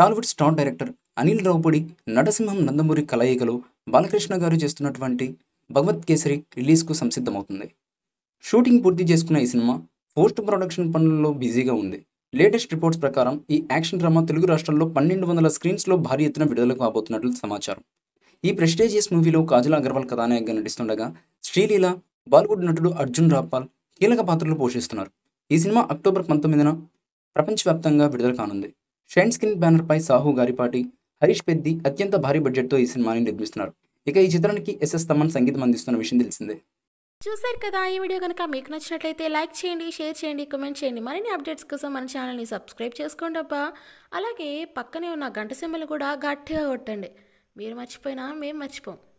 Tollywood star director Anil Ravipudi నటసింహం నందమూరి కలయికలో బాలకృష్ణ గారు చేస్తున్నటువంటి భగవత్ కేసరి రిలీజ్కు సంసిద్ధమవుతుంది షూటింగ్ పూర్తి చేసుకున్న ఈ సినిమా పోస్ట్ ప్రొడక్షన్ పనుల్లో బిజీగా ఉంది లేటెస్ట్ రిపోర్ట్స్ ప్రకారం ఈ యాక్షన్ డ్రామా తెలుగు రాష్ట్రాల్లో పన్నెండు వందల స్క్రీన్స్లో భారీ ఎత్తున విడుదలకు కాబోతున్నట్లు సమాచారం ఈ ప్రెస్టేజియస్ మూవీలో కాజల్ అగర్వాల్ కథానాయకగా నటిస్తుండగా శ్రీలీల బాలీవుడ్ నటుడు అర్జున్ రాపాల్ కీలక పాత్రలు పోషిస్తున్నారు ఈ సినిమా అక్టోబర్ పంతొమ్మిదిన ప్రపంచవ్యాప్తంగా విడుదల కానుంది షైన్ బ్యానర్ బ్యానర్పై సాహు గారిపాటి హరీష్ పెద్ది అత్యంత భారీ బడ్జెట్తో ఈ సినిమాని నిర్మిస్తున్నారు ఇక ఈ చిత్రానికి ఎస్ఎస్ తమన్ సంగీతం అందిస్తున్న విషయం తెలిసిందే చూసారు కదా ఈ వీడియో కనుక మీకు నచ్చినట్లయితే లైక్ చేయండి షేర్ చేయండి కమెంట్ చేయండి మరిన్ని అప్డేట్స్ కోసం మన ఛానల్ని సబ్స్క్రైబ్ చేసుకోండి అబ్బా అలాగే పక్కనే ఉన్న గంట సెమ్మలు కూడా గట్టిగా కొట్టండి మీరు మర్చిపోయినా మేము మర్చిపోం